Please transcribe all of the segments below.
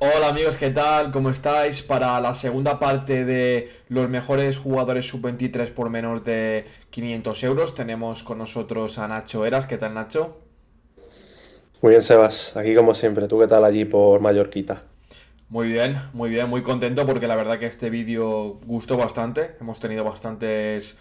Hola amigos, ¿qué tal? ¿Cómo estáis? Para la segunda parte de los mejores jugadores sub-23 por menos de 500 euros, tenemos con nosotros a Nacho Eras. ¿Qué tal, Nacho? Muy bien, Sebas. Aquí como siempre. ¿Tú qué tal allí por Mallorquita? Muy bien, muy bien, muy contento porque la verdad que este vídeo gustó bastante. Hemos tenido bastantes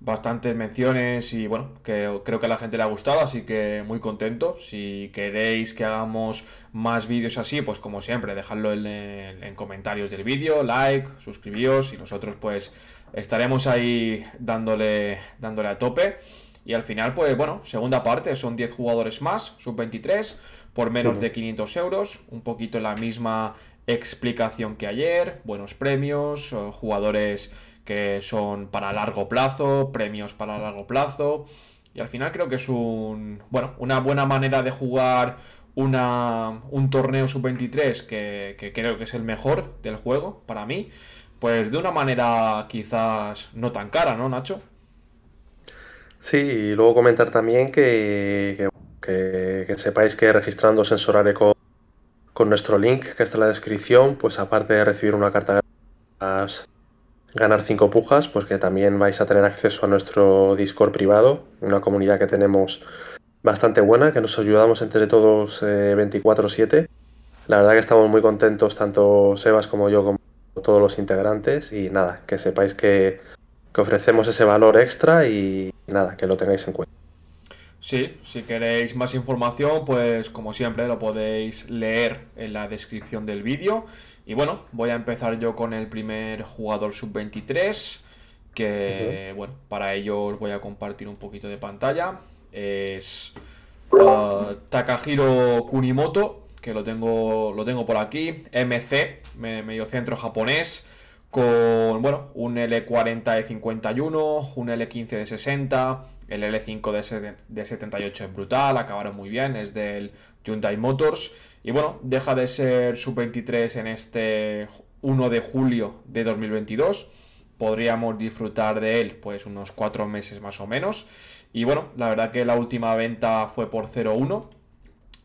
bastantes menciones y bueno, que creo que a la gente le ha gustado, así que muy contento. Si queréis que hagamos más vídeos así, pues como siempre, dejadlo en, comentarios del vídeo, like, suscribíos y nosotros pues estaremos ahí dándole, dándole a tope. Y al final, pues bueno, segunda parte, son 10 jugadores más, sub-23, por menos de 500 euros, un poquito la misma explicación que ayer, buenos premios, jugadores que son para largo plazo, premios para largo plazo. Y al final creo que es un, bueno, una buena manera de jugar un torneo sub-23 que, creo que es el mejor del juego para mí. Pues de una manera quizás no tan cara, ¿no, Nacho? Sí, y luego comentar también que, que, sepáis que registrando en Sorareco con nuestro link que está en la descripción, pues aparte de recibir una carta ganar cinco pujas, pues que también vais a tener acceso a nuestro Discord privado, una comunidad que tenemos bastante buena, que nos ayudamos entre todos 24/7. Eh, la verdad que estamos muy contentos, tanto Sebas como yo, como todos los integrantes, y nada, que sepáis que, que ofrecemos ese valor extra y nada, que lo tengáis en cuenta. Sí, si queréis más información, pues como siempre lo podéis leer en la descripción del vídeo. Y bueno, voy a empezar yo con el primer jugador sub-23, que bueno, para ello os voy a compartir un poquito de pantalla. Es uh, Takahiro Kunimoto, que lo tengo, lo tengo por aquí, MC, medio centro japonés, con bueno, un L40 de 51, un L15 de 60, el L5 de, 78 es brutal, acabaron muy bien, es del Hyundai Motors. Y bueno, deja de ser sub-23 en este 1 de julio de 2022. Podríamos disfrutar de él pues unos 4 meses más o menos. Y bueno, la verdad que la última venta fue por 0,1,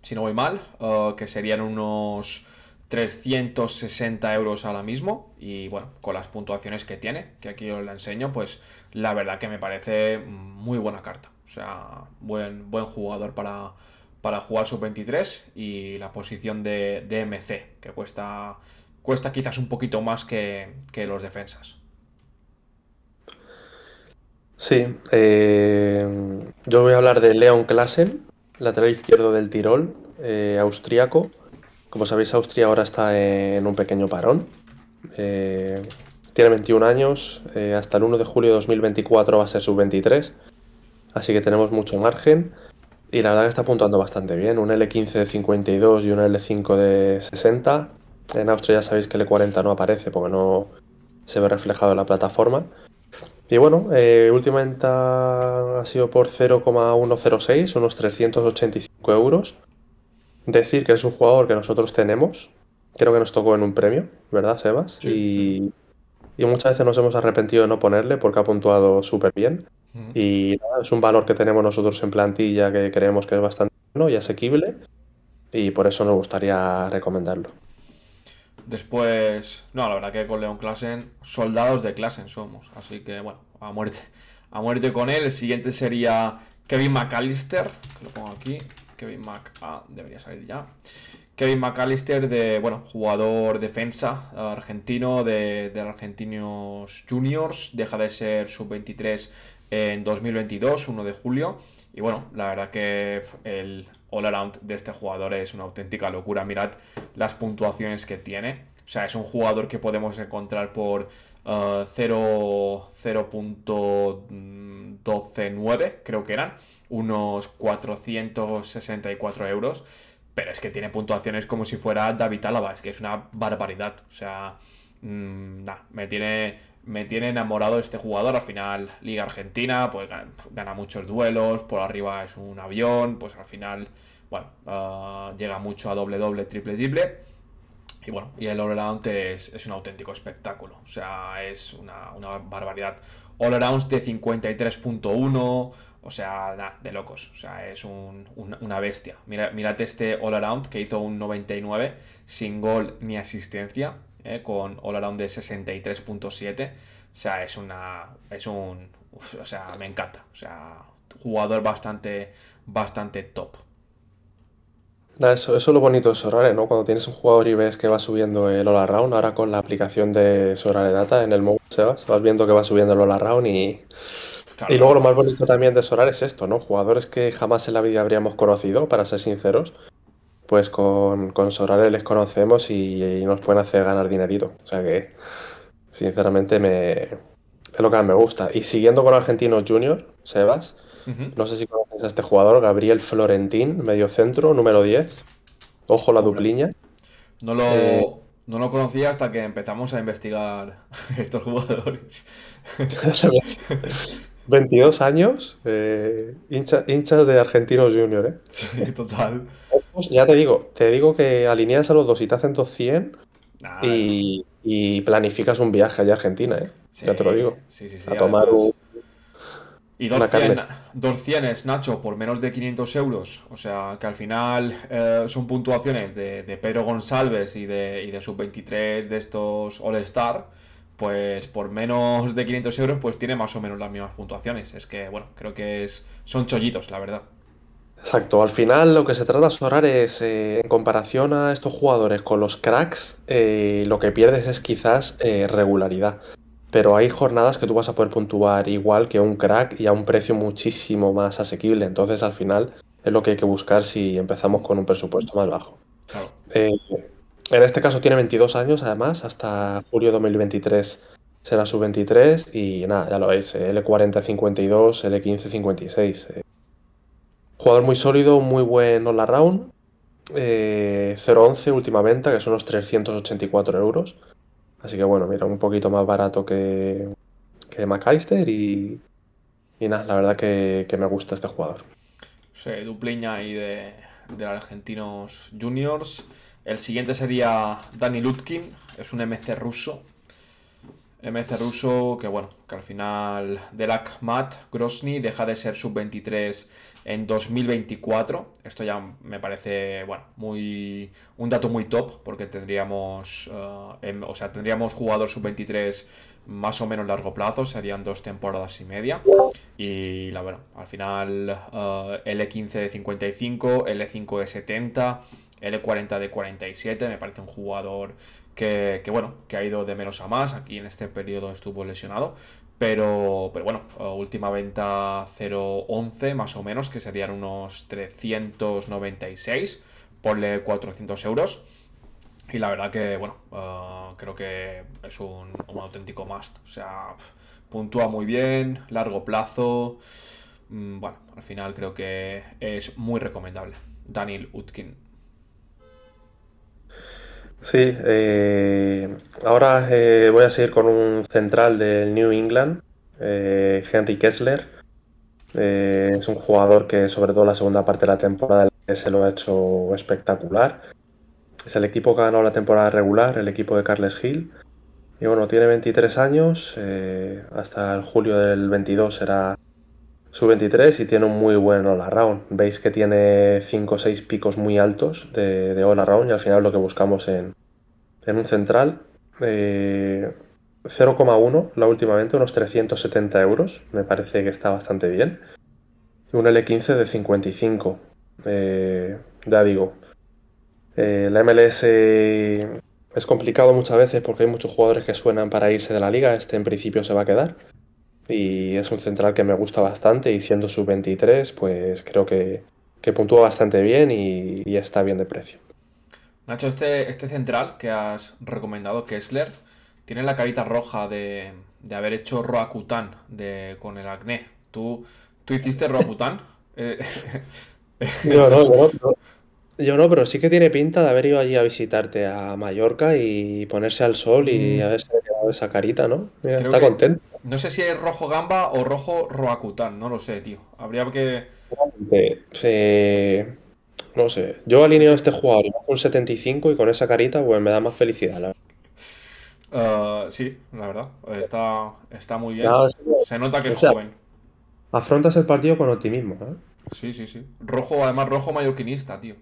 si no voy mal, eh, que serían unos 360 euros ahora mismo y bueno, con las puntuaciones que tiene, que aquí os la enseño, pues la verdad que me parece muy buena carta. O sea, buen, buen jugador para, para jugar sub-23 y la posición de, de, MC, que cuesta, cuesta quizás un poquito más que, los defensas. Sí, eh, yo voy a hablar de Leon Klassen, lateral izquierdo del Tirol, eh, austriaco. Como sabéis, Austria ahora está en un pequeño parón. Eh, tiene 21 años, eh, hasta el 1 de julio de 2024 va a ser sub-23, así que tenemos mucho margen. Y la verdad que está apuntando bastante bien, un L15 de 52 y un L5 de 60. En Austria ya sabéis que el L40 no aparece porque no se ve reflejado en la plataforma. Y bueno, eh, últimamente ha sido por 0,106, unos 385 euros decir que es un jugador que nosotros tenemos. Creo que nos tocó en un premio, ¿verdad, Sebas? y, y, muchas veces nos hemos arrepentido de no ponerle porque ha puntuado súper bien. Y es un valor que tenemos nosotros en plantilla que creemos que es bastante bueno y asequible. Y por eso nos gustaría recomendarlo. Después, no, la verdad que con Leon Klassen, soldados de Klassen somos. Así que bueno, a muerte. A muerte con él. El siguiente sería Kevin McAllister, lo pongo aquí. Kevin Mac ah, debería salir ya. Kevin McAllister, de, bueno, jugador defensa argentino de, Argentinos Juniors, deja de ser sub-23 en 2022, 1 de julio. Y bueno, la verdad que el all-around de este jugador es una auténtica locura. Mirad las puntuaciones que tiene. O sea, es un jugador que podemos encontrar por 0 eh, 12,9 creo que eran, unos 464 euros. Pero es que tiene puntuaciones como si fuera David Álava, es que es una barbaridad. O sea, mm, me tiene, me tiene enamorado este jugador. Al final, Liga Argentina, pues gana, muchos duelos, por arriba es un avión, pues al final, bueno, ah, llega mucho a doble, doble, triple, triple. Y bueno, y el all es, un auténtico espectáculo. O sea, es una, una barbaridad all-arounds de 53.1, o sea, de locos. O sea, es una bestia. Mira, este all-around que hizo un 99 sin gol ni asistencia, eh, con all-around de 63.7. O sea, es una. Es un. o sea, me encanta. O sea, jugador bastante, bastante top eso, es lo bonito de Sorare, ¿no? Cuando tienes un jugador y ves que va subiendo el all round, ahora con la aplicación de Sorare Data en el móvil, Sebas, vas viendo que va subiendo el all round y... Y luego lo más bonito también de Sorare es esto, ¿no? Jugadores que jamás en la vida habríamos conocido, para ser sinceros, pues con, con Sorare les conocemos y, nos pueden hacer ganar dinerito. O sea que, sinceramente, me, es lo que más me gusta. Y siguiendo con Argentinos Junior, Sebas, no sé si conoces a este jugador, Gabriel Florentín, medio centro, número 10. Ojo la dupliña. No lo, eh, conocía hasta que empezamos a investigar estos jugadores. 22 años, eh, hinchas de Argentinos Junior, ¿eh? Sí, total. Pues ya te digo, te digo que alineas a los dos y te hacen 200 y, planificas un viaje allá a Argentina, ¿eh? ya te lo digo. Sí, sí, a tomar un, y 200, Nacho, por menos de 500 euros. O sea, que al final eh, son puntuaciones de, Pedro González y de, y de sub-23 de estos All-Star. Pues por menos de 500 euros, pues tiene más o menos las mismas puntuaciones. Es que, bueno, creo que es, son chollitos, la verdad. Exacto, al final lo que se trata de es, eh, en comparación a estos jugadores con los cracks, eh, lo que pierdes es quizás regularidad pero hay jornadas que tú vas a poder puntuar igual que un crack y a un precio muchísimo más asequible. Entonces, al final, es lo que hay que buscar si empezamos con un presupuesto más bajo. Eh, en este caso tiene 22 años, además, hasta julio de 2023 será su 23 y nada, ya lo veis, L40-52, eh, L15-56. Eh. Jugador muy sólido, muy buen all round. 0.11 última venta, que son unos 384 euros. Así que bueno, mira, un poquito más barato que, que McAllister y, nada, la verdad que, me gusta este jugador. Sí, Dupleña y de, de los argentinos juniors. El siguiente sería Dani Lutkin, es un MC ruso, MC ruso, que bueno, que al final del Mat Grosny deja de ser sub-23 en 2024. Esto ya me parece, bueno, muy un dato muy top, porque tendríamos, jugadores eh, o sea, tendríamos sub-23 más o menos largo plazo, serían dos temporadas y media. Y la verdad al final eh, L15 de 55, L5 de 70, L40 de 47, me parece un jugador que, bueno, que ha ido de menos a más, aquí en este periodo estuvo lesionado, pero, pero bueno, eh, última venta 0.11 más o menos, que serían unos 396, ponle 400 euros. Y la verdad que, bueno, eh, creo que es un, auténtico must. O sea, puntúa muy bien, largo plazo. Mm, bueno, al final creo que es muy recomendable. Daniel Utkin. Sí, eh, ahora eh, voy a seguir con un central del New England, eh, Henry Kessler. es un jugador que sobre todo la segunda parte de la temporada se lo ha hecho espectacular. Es el equipo que ha ganado la temporada regular, el equipo de Carles Hill. Y bueno, tiene 23 años, hasta el julio del 22 será su 23 y tiene un muy buen all round. Veis que tiene 5 o 6 picos muy altos de, de all round y al final lo que buscamos en, en un central. 0,1 eh, la últimamente, unos 370 euros. Me parece que está bastante bien. Un L15 de 55. Eh, ya digo. Eh, la MLS es complicado muchas veces porque hay muchos jugadores que suenan para irse de la liga. Este en principio se va a quedar. Y es un central que me gusta bastante y siendo sub-23, pues creo que, puntúa bastante bien y, y está bien de precio. Nacho, este, este central que has recomendado, Kessler, tiene la carita roja de, haber hecho roacután de, con el acné. ¿Tú, tú hiciste Roacutan? Eh, yo no, pero sí que tiene pinta de haber ido allí a visitarte a Mallorca y ponerse al sol y mm. haberse esa carita, ¿no? está contento. No sé si es rojo gamba o rojo roacután, no lo sé, tío. Habría que. Sí. No sé. Yo alineo a este jugador con 75 y con esa carita, pues me da más felicidad, la eh, sí, la verdad. Está, muy bien. Se nota que es joven. Afrontas el partido con optimismo, ¿eh? Sí, sí, sí. Rojo, además, rojo mayoquinista, tío.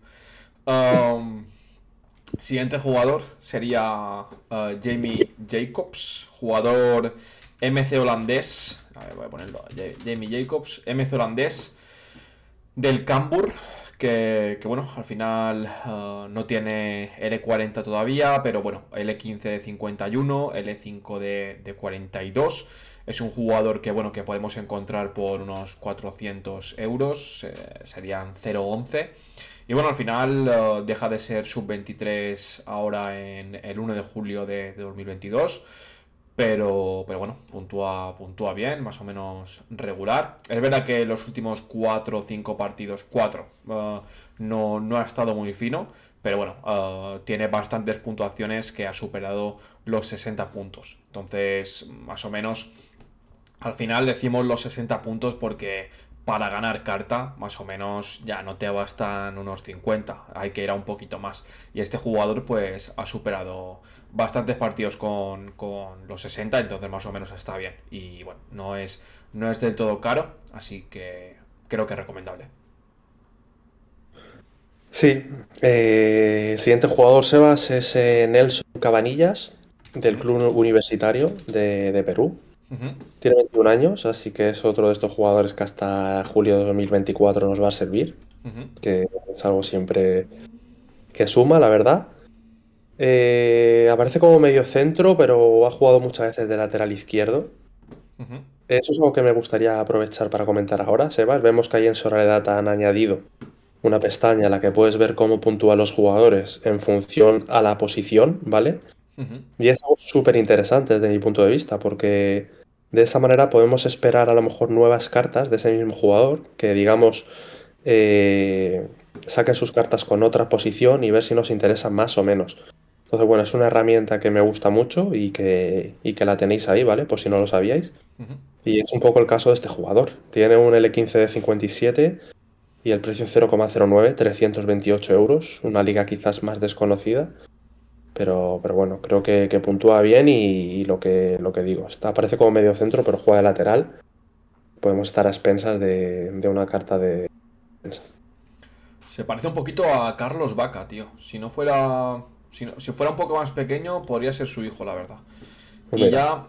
Em, siguiente jugador sería eh, Jamie Jacobs, jugador MC holandés. A ver, voy a ponerlo. Jamie Jacobs, MC holandés del Cambur que, bueno, al final eh, no tiene L40 todavía, pero bueno, L15 de 51, L5 de, 42. Es un jugador que, bueno, que podemos encontrar por unos 400 euros, eh, serían 0.11. Y bueno, al final eh, deja de ser sub-23 ahora en el 1 de julio de 2022. Pero, bueno, puntúa, puntúa bien, más o menos regular. Es verdad que los últimos 4 o 5 partidos, 4, eh, no, ha estado muy fino, pero bueno, eh, tiene bastantes puntuaciones que ha superado los 60 puntos. Entonces, más o menos, al final decimos los 60 puntos porque para ganar carta, más o menos ya no te bastan unos 50, hay que ir a un poquito más. Y este jugador pues ha superado bastantes partidos con, los 60, entonces más o menos está bien. Y bueno, no es, no es del todo caro, así que creo que es recomendable. Sí, eh, el siguiente jugador, Sebas, es eh, Nelson Cabanillas, del Club Universitario de, de Perú. Tiene 21 años, así que es otro de estos jugadores que hasta julio de 2024 nos va a servir, que es algo siempre que suma, la verdad. Eh, aparece como medio centro, pero ha jugado muchas veces de lateral izquierdo. Eso es algo que me gustaría aprovechar para comentar ahora, Sebas. Vemos que ahí en Data han añadido una pestaña en la que puedes ver cómo puntúan los jugadores en función a la posición, ¿vale? Y es algo súper interesante desde mi punto de vista, porque de esa manera podemos esperar a lo mejor nuevas cartas de ese mismo jugador, que digamos eh, saquen sus cartas con otra posición y ver si nos interesa más o menos. Entonces, bueno, es una herramienta que me gusta mucho y que, que la tenéis ahí, ¿vale? Por si no lo sabíais. Y es un poco el caso de este jugador. Tiene un L15 de 57 y el precio 0,09, 328 euros. Una liga quizás más desconocida. Pero, bueno, creo que, puntúa bien y, lo, que, lo que digo. Está, aparece como medio centro, pero juega de lateral. Podemos estar a expensas de, de una carta de Se parece un poquito a Carlos Vaca, tío. Si no fuera. Si, fuera un poco más pequeño, podría ser su hijo, la verdad. Y ya.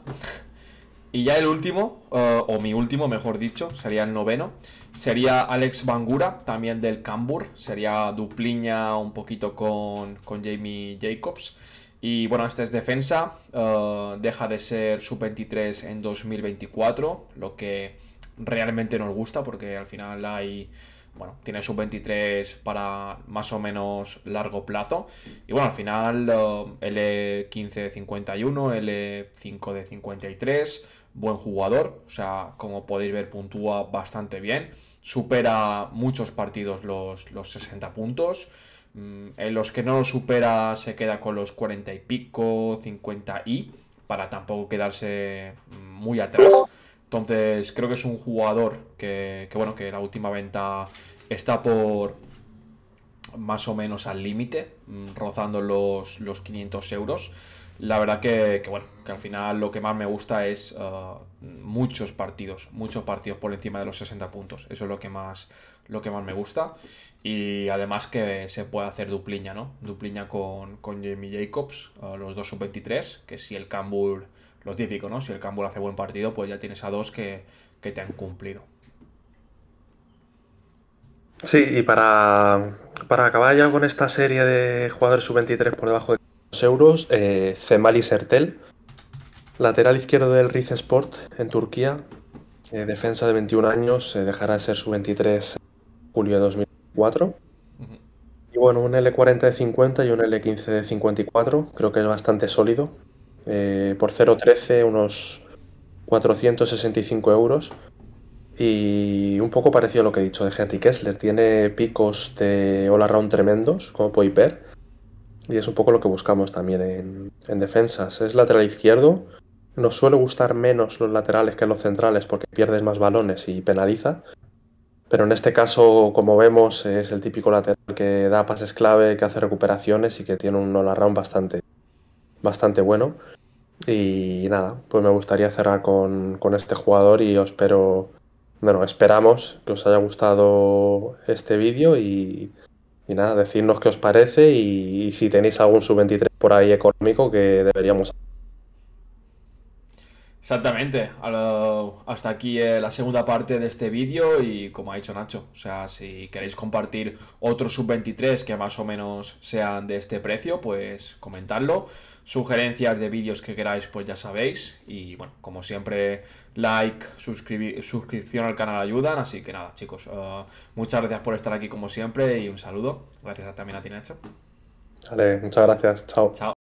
Y ya el último, eh, o mi último, mejor dicho, sería el noveno. Sería Alex Bangura, también del Cambur. Sería Dupliña un poquito con, Jamie Jacobs. Y bueno, este es defensa. Eh, deja de ser sub-23 en 2024, lo que realmente nos gusta porque al final hay bueno, tiene sub 23 para más o menos largo plazo. Y bueno, al final eh, L15 de 51, L5 de 53, buen jugador, o sea, como podéis ver, puntúa bastante bien, supera muchos partidos los, los 60 puntos, mm, en los que no lo supera se queda con los 40 y pico, 50 y, para tampoco quedarse mm, muy atrás. Entonces, creo que es un jugador que, bueno, que la última venta está por más o menos al límite, mm, rozando los, los 500 euros la verdad que, bueno, que al final lo que más me gusta es eh, muchos partidos, muchos partidos por encima de los 60 puntos. Eso es lo que más, lo que más me gusta. Y además que se puede hacer dupliña, ¿no? Dupliña con, con Jamie Jacobs, eh, los dos sub-23, que si el Cambul, lo típico, ¿no? Si el Cambul hace buen partido, pues ya tienes a dos que, que te han cumplido. Sí, y para, para acabar ya con esta serie de jugadores sub-23 por debajo de euros, eh, Cemal Sertel, lateral izquierdo del Riz Sport en Turquía, eh, defensa de 21 años, se eh, dejará de ser su 23 julio de 2004. Y bueno, un L40 de 50 y un L15 de 54, creo que es bastante sólido. Eh, por 0,13, unos 465 euros. Y un poco parecido a lo que he dicho de Henry Kessler. Tiene picos de all round tremendos, como podéis ver. Y es un poco lo que buscamos también en, defensas. Es lateral izquierdo. Nos suele gustar menos los laterales que los centrales porque pierdes más balones y penaliza. Pero en este caso, como vemos, es el típico lateral que da pases clave, que hace recuperaciones y que tiene un all bastante, bastante bueno. Y nada, pues me gustaría cerrar con, con este jugador y os espero, bueno, esperamos que os haya gustado este vídeo y y nada, decidnos qué os parece y, si tenéis algún sub-23 por ahí económico que deberíamos hacer. Exactamente, hasta aquí eh, la segunda parte de este vídeo y como ha dicho Nacho, o sea, si queréis compartir otros sub-23 que más o menos sean de este precio, pues comentadlo. Sugerencias de vídeos que queráis, pues ya sabéis. Y bueno, como siempre, like, suscripción al canal ayudan. Así que nada, chicos, eh, muchas gracias por estar aquí como siempre y un saludo. Gracias también a ti, Nacho. Vale, muchas gracias. Chao. Chao.